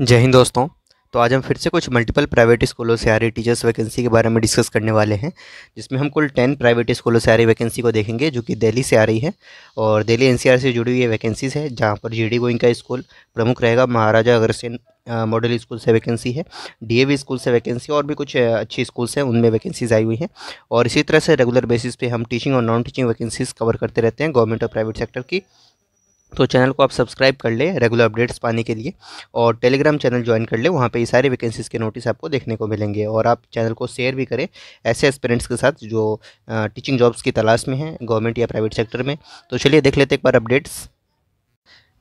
जय हिंद दोस्तों तो आज हम फिर से कुछ मल्टीपल प्राइवेट स्कूलों से आ रही टीचर्स वैकेंसी के बारे में डिस्कस करने वाले हैं जिसमें हम कुल टेन प्राइवेट स्कूलों से आ रही वैकेंसी को देखेंगे जो कि दिल्ली से आ रही है और दिल्ली एनसीआर से जुड़ी हुई वैकेंसीज है जहाँ पर जी डी गोइंग का स्कूल प्रमुख रहेगा महाराजा अग्रसेन मॉडल स्कूल से वैकेंसी है डी स्कूल से वैकेंसी और भी कुछ अच्छी स्कूल्स हैं उनमें वैकेंसीज आई हुई हैं और इसी तरह से रेगुलर बेसिस पर हम टीचिंग और नॉन टीचिंग वैकेंसीज कवर करते रहते हैं गवर्नमेंट और प्राइवेट सेक्टर की तो चैनल को आप सब्सक्राइब कर ले रेगुलर अपडेट्स पाने के लिए और टेलीग्राम चैनल ज्वाइन कर ले वहाँ पे ये सारे वैकेंसीज़ के नोटिस आपको देखने को मिलेंगे और आप चैनल को शेयर भी करें ऐसे एस्पेरेंट्स के साथ जो टीचिंग जॉब्स की तलाश में हैं गवर्नमेंट या प्राइवेट सेक्टर में तो चलिए देख लेते एक बार अपडेट्स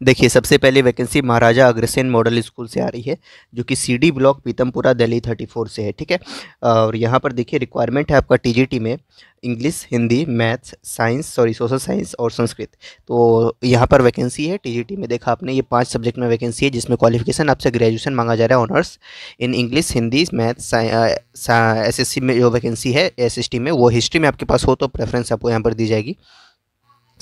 देखिए सबसे पहले vacancy Maharaja Agrasen model school से आ रही है जो कि CD block Pitampura Delhi thirty four से है ठीक है और यहाँ पर देखिए रिक्वायरमेंट है आपका टीजीटी में English Hindi maths science sorry social science और संस्कृत तो यहाँ पर वैकेंसी है टीजीटी में देखा आपने ये पांच सब्जेक्ट में वैकेंसी है जिसमें क्वालिफिकेशन आपसे ग्रेजुएशन मांगा जा रहा है honours in English Hindi maths एस में जो वैकेंसी है एस में वो हिस्ट्री में आपके पास हो तो प्रेफरेंस आपको यहाँ पर दी जाएगी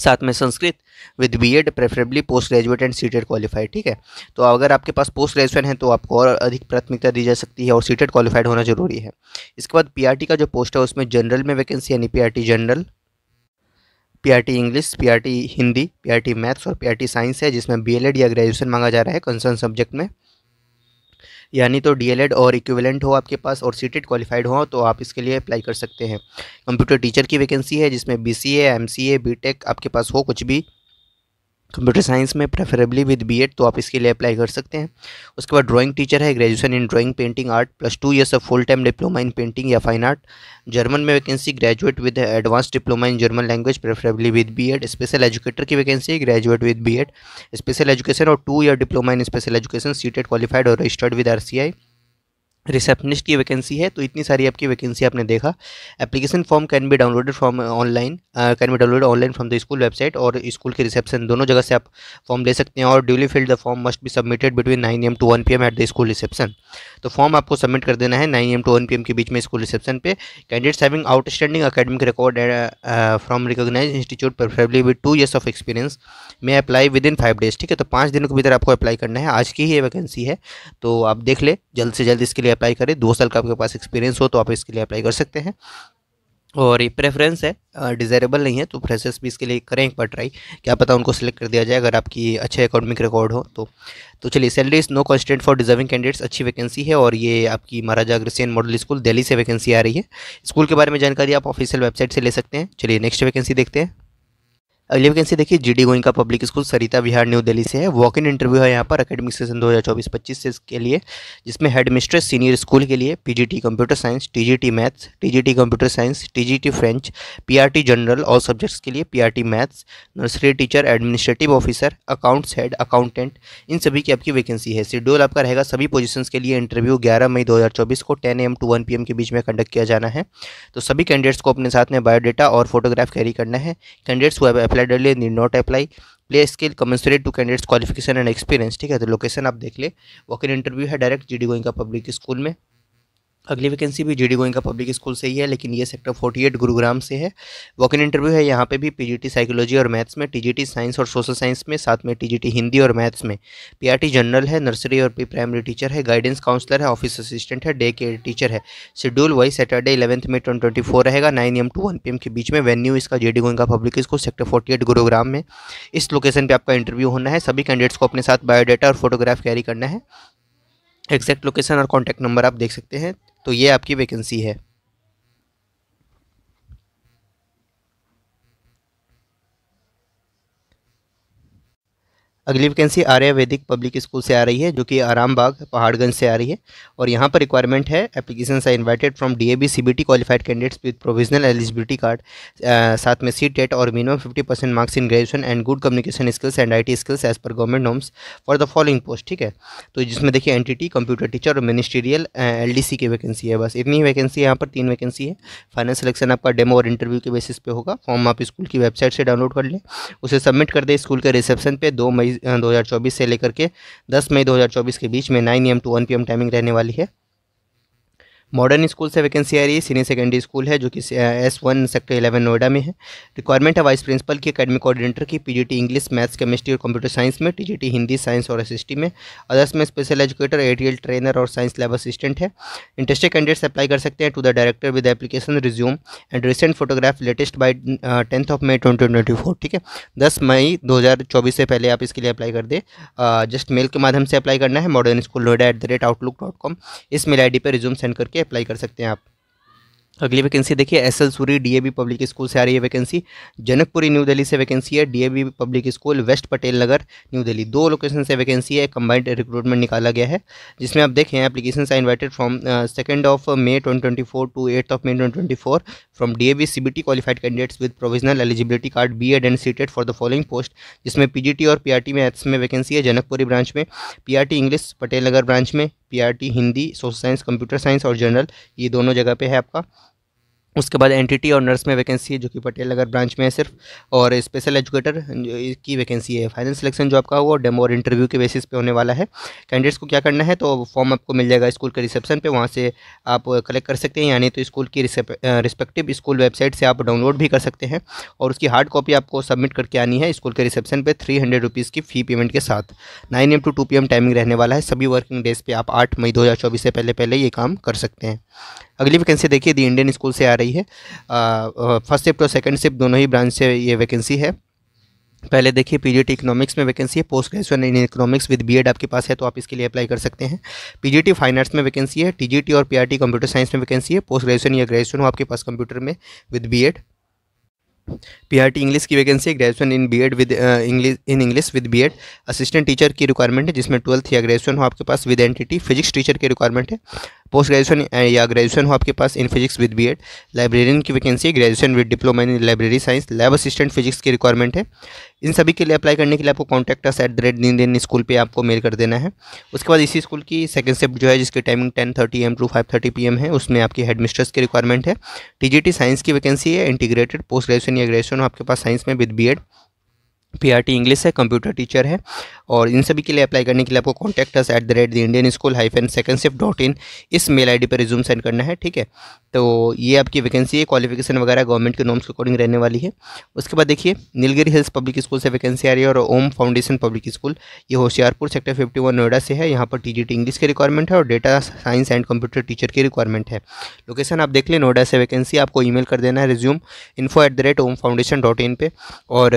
साथ में Sanskrit with BEd preferably post graduate and CTET qualified ठीक है तो अगर आपके पास पोस्ट ग्रेजुएट है तो आपको और अधिक प्राथमिकता दी जा सकती है और सीटेड क्वालिफाइड e होना जरूरी है इसके बाद पीआरटी का जो पोस्ट है उसमें जनरल में वैकेंसी यानी PRT general PRT English PRT Hindi PRT maths और पीआरटी साइंस है जिसमें एड या ग्रेजुएशन मांगा जा रहा है कंसर्न सब्जेक्ट में यानी तो डी और इक्विवेलेंट हो आपके पास और सीटेड क्वालिफाइड हो तो आप इसके लिए अप्लाई कर सकते हैं कंप्यूटर टीचर की वैकेंसी है जिसमें B C M C A B tech आपके पास हो कुछ भी कंप्यूटर साइंस में प्रेफरेबली विद बीएड तो आप इसके लिए अप्लाई कर सकते हैं उसके बाद ड्राइंग टीचर है graduation in drawing painting art plus two years of full time diploma in painting या फाइन आर्ट जर्मन में vacancy graduate with advance diploma in German language preferably with B special educator की vacancy graduate with B special education और two year diploma in special education CTET qualified और registered with R receptionist की vacancy है तो इतनी सारी आपकी vacancy आपने देखा application form can be downloaded from online can be download online from the school website और स्कूल के रिसेप्शन दोनों जगह से आप फॉर्म ले सकते हैं और duly filled the form must be submitted between nine AM to one P M at the school reception तो फॉर्म आपको सबमिट कर देना है nine AM to one P M के बीच में स्कूल रिसेप्शन पे candidates having outstanding academic record from recognise institute preferably with two years of experience में apply within five days ठीक है तो पाँच दिनों के भीतर आपको अप्लाई करना है आज की ही वैकेंसी है तो आप देख ले जल्द से जल्द इसके लिए अप्लाई करें दो साल का आपके पास एक्सपीरियंस हो तो आप इसके लिए अप्लाई कर सकते हैं और ये प्रेफरेंस है डिज़ायरेबल नहीं है तो फ्रेशर्स भी इसके लिए करें एक बार ट्राई क्या पता उनको सेलेक्ट कर दिया जाए अगर आपकी अच्छे अकॉडमिक रिकॉर्ड हो तो तो चलिए salary is no constant for deserving candidates अच्छी वैकेंसी है और ये आपकी महाराजा अग्रसेन मॉडल स्कूल दिल्ली से वैकेंसी आ रही है स्कूल के बारे में जानकारी आप ऑफिशियल वेबसाइट से ले सकते हैं चलिए नेक्स्ट वैकेंसी देखते हैं अगली वैकेंसी देखिए जी डी का public school Sarita Vihar new Delhi से है वॉक इन इंटरव्यू है यहाँ पर अकेडमिक सेशन 2024-25 से के लिए जिसमें हेड मिस्ट्रेस सीनियर स्कूल के लिए PGT computer science TGT maths TGT computer science TGT French PRT general और सब्जेक्ट्स के लिए T maths nursery teacher administrative officer accounts head accountant इन सभी की आपकी वैकेंसी है शेड्यूल आपका रहेगा सभी पोजिशन के लिए इंटरव्यू ग्यारह मई दो को ten AM to one P के बीच में कंडक्ट किया जाना है तो सभी कैंडिडेट्स को अपने साथ में बायोडेटा और फोटोग्राफ कैरी करना है कैंडिडेट्स को applied earlier need not apply pay scale commensurate to candidates qualification and experience ठीक है तो लोकेशन आप देख ले वॉक इन इंटरव्यू है डायरेक्ट जी डी गोइंग का पब्लिक स्कूल में अगली वैकेंसी भी जीडी गोइंग का पब्लिक स्कूल से ही है लेकिन ये सेक्टर 48 गुरुग्राम से है वॉक इन इंटरव्यू है यहाँ पे भी पीजीटी साइकोलॉजी और मैथ्स में टीजीटी साइंस और सोशल साइंस में साथ में टीजीटी हिंदी और मैथ्स में पीआरटी जनरल है नर्सरी और प्री प्राइमरी टीचर है गाइडेंस काउंसलर है ऑफिस असिस्टेंट है डे केयर टीचर है शेड्यूल वाइज सैटरडे इलेवंथ में ट्वेंटी फोर रहेगा nine AM to one P M के बीच में वेन्यू इसका G D public school sector forty eight Gurugram में इस लोकेशन पर आपका इंटरव्यू होना है सभी कैंडिडेट्स को अपने साथ बायोडाटा और फोटोग्राफ कैरी करना है एग्जैक्ट लोकेशन और कॉन्टैक्ट नंबर आप देख सकते हैं तो ये आपकी वैकेंसी है अगली वैकेंसी आर्या वैदिक पब्लिक स्कूल से आ रही है जो कि आरामबाग पहाड़गंज से आ रही है और यहाँ पर रिक्वायरमेंट है application are invited from D A B C B T qualified candidates with provisional eligibility card साथ में सी टेट e और minimum fifty percent marks in graduation and good communication skills and I T skills as per government norms for the following post ठीक है तो जिसमें देखिए N T T computer teacher और ministerial L D C की vacancy है बस इतनी ही वैकेंसी यहाँ पर तीन वैकेंसी है फाइनल सिलेक्शन आपका डेमो और इंटरव्यू के बेसिस पे होगा फॉर्म आप स्कूल की वेबसाइट से डाउनलोड कर लें उसे सबमिट कर दें स्कूल के रिसेप्शन पे दो मई 2024 से लेकर के 10 मई 2024 के बीच में 9 एम टू 1 पीएम टाइमिंग रहने वाली है मॉडर्न स्कूल से वैकेंसी आ रही है सीनियर सेकेंडरी स्कूल है जो कि S one sector eleven Noida में है रिक्वायरमेंट है वाइस प्रिंसिपल की अकेडमिक कोऑर्डिनेटर की पीजीटी इंग्लिश मैथ्स केमिस्ट्री और कंप्यूटर साइंस में टीजीटी हिंदी साइंस और एसिस्टी में अदर्स में स्पेशल एजुकेटर एटीएल ट्रेनर और साइंस लैब असिस्टेंट है इंटरेस्टेड कैंडिडेट्स अप्लाई कर सकते हैं to the director with application resume and recent photograph latest by tenth of May twenty twenty four ठीक है दस मई दो हज़ार चौबीस से पहले आप इसके लिए अप्लाई कर दे जस्ट मेल के माध्यम से अप्लाई करना है modern school Noida at the rate outlook dot com इस मेल आई डी पर रिज्यूम सेंड करके के अप्लाई कर सकते हैं आप अगली वैकेंसी देखिए S L Suri B public school से आ रही है वैकेंसी जनकपुरी न्यू दिल्ली से वैकेंसी है B public school west Patel Nagar new Delhi दो लोकेशन से वैकेंसी है कंबाइंड रिक्रूटमेंट निकाला गया है जिसमें आप देखें application are invited from second of May twenty twenty four to eight of May twenty twenty four from D A B C B qualified candidates with provisional eligibility card BEd and CTET for the following post जिसमें P G T और P R T में एथ्स में vacancy है Janakpuri branch में P T English Patel Nagar branch में P R T Hindi social science computer science और general ये दोनों जगह पर है आपका उसके बाद एंटिटी और नर्स में वैकेंसी है जो कि पटेल नगर ब्रांच में है सिर्फ और स्पेशल एजुकेटर की वैकेंसी है फाइनल सिलेक्शन जो आपका हुआ डेमो और इंटरव्यू के बेसिस पे होने वाला है कैंडिडेट्स को क्या करना है तो फॉर्म आपको मिल जाएगा स्कूल के रिसेप्शन पे वहाँ से आप कलेक्ट कर सकते हैं यानी तो स्कूल की रिस्पेक्टिव स्कूल वेबसाइट से आप डाउनलोड भी कर सकते हैं और उसकी हार्ड कॉपी आपको सबमिट करके आनी है स्कूल के रिसेप्शन पर थ्री हंड्रेड रुपीज़ की फ़ी पेमेंट के साथ nine AM to two P M timing रहने वाला है सभी वर्किंग डेज पर आप आठ मई दो हज़ार चौबीस से पहले पहले ये काम कर सकते हैं अगली वैकेंसी देखिए दी इंडियन स्कूल से आ रही आई है फर्स्ट शिफ्ट और सेकंड शिफ्ट दोनों ही ब्रांच से ये वैकेंसी है पहले देखिए पीजीटी इकोनॉमिक्स में वैकेंसी है post graduation in economics with BEd आपके पास है तो आप इसके लिए अप्लाई कर सकते हैं पीजीटी फाइनेंस में वैकेंसी है टीजीटी और पीआरटी कंप्यूटर साइंस में वैकेंसी है पोस्ट ग्रेजुएशन या ग्रेजुएशन हो आपके पास कंप्यूटर में विद बीएड पीआरटी इंग्लिश की वैकेंसी है graduation in BEd with English in English with BEd assistant teacher की रिक्वायरमेंट है जिसमें ट्वेल्थ या ग्रेजुएशन हो आपके पास विद एंटिटी फिजिक्स टीचर की रिक्वायरमेंट है पोस्ट ग्रेजुएशन या ग्रेजुएशन हो आपके पास in physics with B librarian की vacancy graduation with diploma in library science lab assistant physics की रिक्वायरमेंट है इन सभी के लिए अप्लाई करने के लिए आपको कॉन्टैक्ट एट द रेट दिन दिन स्कूल पे आपको मेल कर देना है उसके बाद इसी स्कूल की सेकंड शिफ्ट जो है जिसकी timing ten thirty AM to five thirty P M है उसमें आपकी हेड मिस्ट्रेस की रिक्वायरमेंट है टी साइंस की वैकेंसी है इंटीग्रेटेड पोस्ट ग्रेजुएशन या ग्रेजुएशन हो आपके पास साइंस में विद बी पी इंग्लिश है कंप्यूटर टीचर है और इन सभी के लिए अप्लाई करने के लिए आपको contact at the rate the Indian school hyphen second shift dot in इस मेल आईडी पर रिज्यूम सेंड करना है ठीक है तो ये आपकी वैकेंसी है क्वालिफिकेशन वगैरह गवर्नमेंट के नॉर्म्स के अकॉर्डिंग रहने वाली है उसके बाद देखिए नीलगिरी हिल्स पब्लिक स्कूल से वैकेंसी आ रही है और ओम फाउंडेशन पब्लिक स्कूल ये Hoshiarpur sector fifty one Noida से है यहाँ पर टी इंग्लिश की रिक्वायरमेंट है और data science and computer teacher की रिक्वायरमेंट है लोकेशन आप देख लें नोएडा से वैकेंसी आपको ई कर देना है resume info at the rate Om foundation in और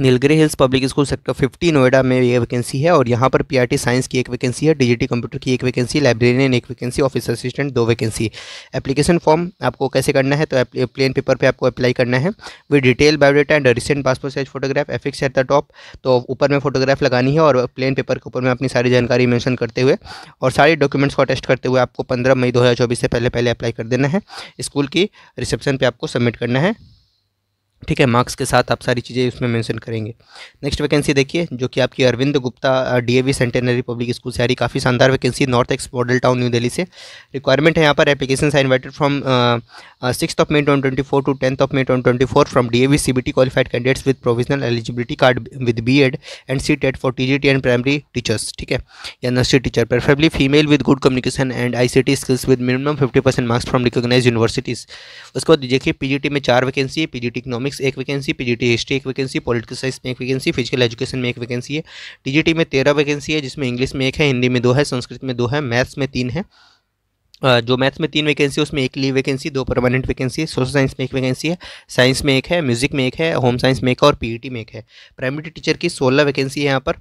Nilgiri hills public school sector 50 Noida में ये वैकेंसी है और यहाँ पर पीआरटी साइंस की एक वैकेंसी है डीजीटी कंप्यूटर की एक वैकेंसी लाइब्रेरियन एक वैकेंसी ऑफिस असिस्टेंट दो वैकेंसी एप्लीकेशन फॉर्म आपको कैसे करना है तो प्लेन पेपर पे आपको अप्लाई करना है with detail biodata and recent passport size photograph affix at the top तो ऊपर में फोटोग्राफ लगानी है और प्लेन पेपर के ऊपर में अपनी सारी जानकारी मैंशन करते हुए और सारे डॉक्यूमेंट्स को अटेस्ट करते हुए आपको पंद्रह मई दो से पहले पहले अप्लाई कर देना है स्कूल की रिसेप्शन पर आपको सबमिट करना है ठीक है मार्क्स के साथ आप सारी चीज़ें उसमें मेंशन करेंगे नेक्स्ट वैकेंसी देखिए जो कि आपकी Arvind Gupta DAV centenary public school से आ रही काफ़ी शानदार vacancy north ex model town New Delhi से रिक्वायरमेंट है यहाँ पर application are invited from six of May twenty four to tenth of May twenty four from D A C T qualified candidates with provisional eligibility card with BEd and CTET for T and primary teachers ठीक है या nursery teacher preferably female with good communication and I C skills with minimum fifty percent marks from recognise universities उसके बाद देखिए P में चार vacancy है P G T economics एक वैकेंसी पीजीटी हिस्ट्री एक वैकेंसी पॉलिटिकल साइंस में एक वैकेंसी फिजिकल एजुकेशन में एक वैकेंसी है टीजीटी में तेरह वैकेंसी है जिसमें इंग्लिश में एक है हिंदी में दो है संस्कृत में दो है मैथ्स में तीन है जो मैथ्स में तीन वैकेंसी उसमें एक लीव वैकेंसी दो परमानेंट वैकेंसी है सोशल साइंस में एक वैकेंसी है साइंस में एक है म्यूजिक में एक है होम साइंस में एक है और पीईटी e में एक है प्राइमरी टीचर की सोलह वैकेंसी है यहाँ पर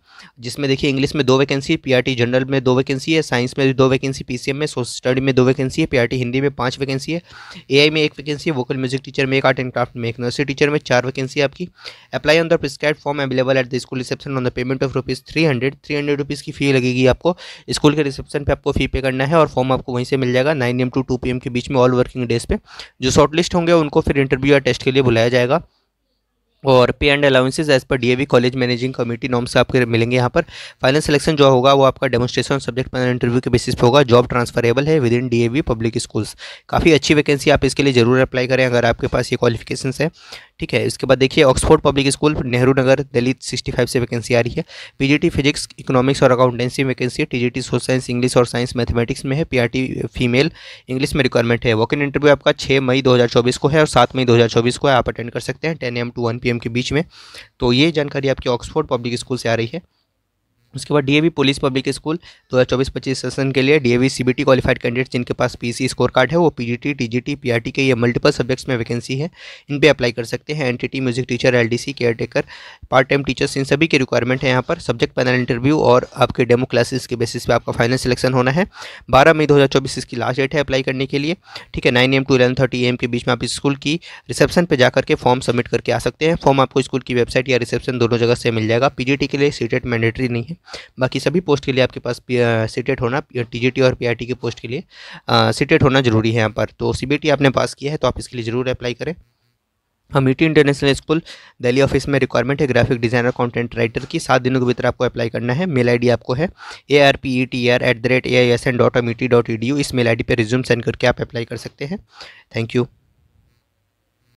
जिसमें देखिए इंग्लिश में दो वैकेंसी पीआरटी जनरल में दो वैकेंसी है साइंस में दो वैकेंसी पीसीएम में सोशल स्टडी में दो वैकेंसी है पी e हिंदी में पाँच वैकेंसी है ए में एक वैकेंसी है वोकल म्यूजिक टीचर में एक आर्ट एंड क्राफ्ट में एक नर्सरी टीचर में चार वैकेंसी है आपकी apply on the prescribe form available at the school reception on the payment of rupees three hundred three hundred rupees की फी लगेगी आपको स्कूल के रिसेप्शन पर आपको फी पे करना है और फॉर्म आपको वहीं से मिल जाएगा nine AM to two P के बीच में ऑल वर्किंग डेज पे जो शॉर्ट लिस्ट होंगे उनको फिर इंटरव्यू या टेस्ट के लिए बुलाया जाएगा और pay and allowances as per DAV college managing committee norms आपके मिलेंगे यहाँ पर फाइनल सिलेक्शन जो होगा वो आपका डेमोस्ट्रेशन सब्जेक्ट पैनल इंटरव्यू के बेसिस पे होगा जॉब ट्रांसफरेबल है within DAV public schools काफ़ी अच्छी वैकेंसी आप इसके लिए जरूर अप्लाई करें अगर आपके पास ये क्वालिफिकेशन है ठीक है इसके बाद देखिए Oxford public school Nehru Nagar Delhi 65 से वैकेंसी आ रही है पीजीटी फिजिक्स इकोनॉमिक्स और अकाउंटेंसी वैकेंसी है टीजीटी सोशल साइंस इंग्लिश और साइंस मैथमेटिक्स में है पीआरटी फीमेल इंग्लिश में रिक्वायरमेंट है वॉक इन इंटरव्यू आपका छः मई 2024 को है और सात मई दो को है आप अटेंड कर सकते हैं ten AM to one P के बीच में तो ये जानकारी आपकी ऑक्सफोर्ड पब्लिक स्कूल से आ रही है उसके बाद डीएवी पुलिस पब्लिक स्कूल दो हज़ार चौबीस पच्चीस सेशन के लिए डीएवी सीबीटी क्वालिफाइड कैंडिडेट जिनके पास पीसी स्कोर कार्ड है वो पीजीटी टीजीटी पीआरटी के ये मल्टीपल सब्जेक्ट्स में वैकेंसी है इन पे अप्लाई कर सकते हैं NTT music teacher LDC caretaker part time teachers इन सभी की रिक्वायरमेंट है यहाँ पर सब्जेक्ट पैनल इंटरव्यू और आपके डेमो क्लासेस के बेसिस पर आपका फाइनल सिलेक्शन होना है बारह मई दो इसकी लास्ट डेट है अप्लाई करने के लिए ठीक है nine AM to eleven thirty AM के बीच में आप इस स्कूल की रिसेप्शन पर जाकर के फॉर्म सबमिट करके आ सकते हैं फॉर्म आपको स्कूल की वेबसाइट या रिसेप्शन दोनों जगह से मिल जाएगा टी के लिए सीटेट मैंडेटरी e नहीं है बाकी सभी पोस्ट के लिए आपके पास सीटेट होना टी और पी के पोस्ट के लिए सीटेट होना ज़रूरी है यहाँ पर तो सी आपने पास किया है तो आप इसके लिए ज़रूर अप्लाई करें Amity international school Delhi office में रिक्वायरमेंट है ग्राफिक डिजाइनर कंटेंट राइटर की सात दिनों के भीतर आपको अप्लाई करना है मेल आईडी आपको है A R P E T R at the rate A I S N dot T dot E D U इस मेल आईडी पर रिज्यूम सेंड करके आप अप्लाई कर सकते हैं थैंक यू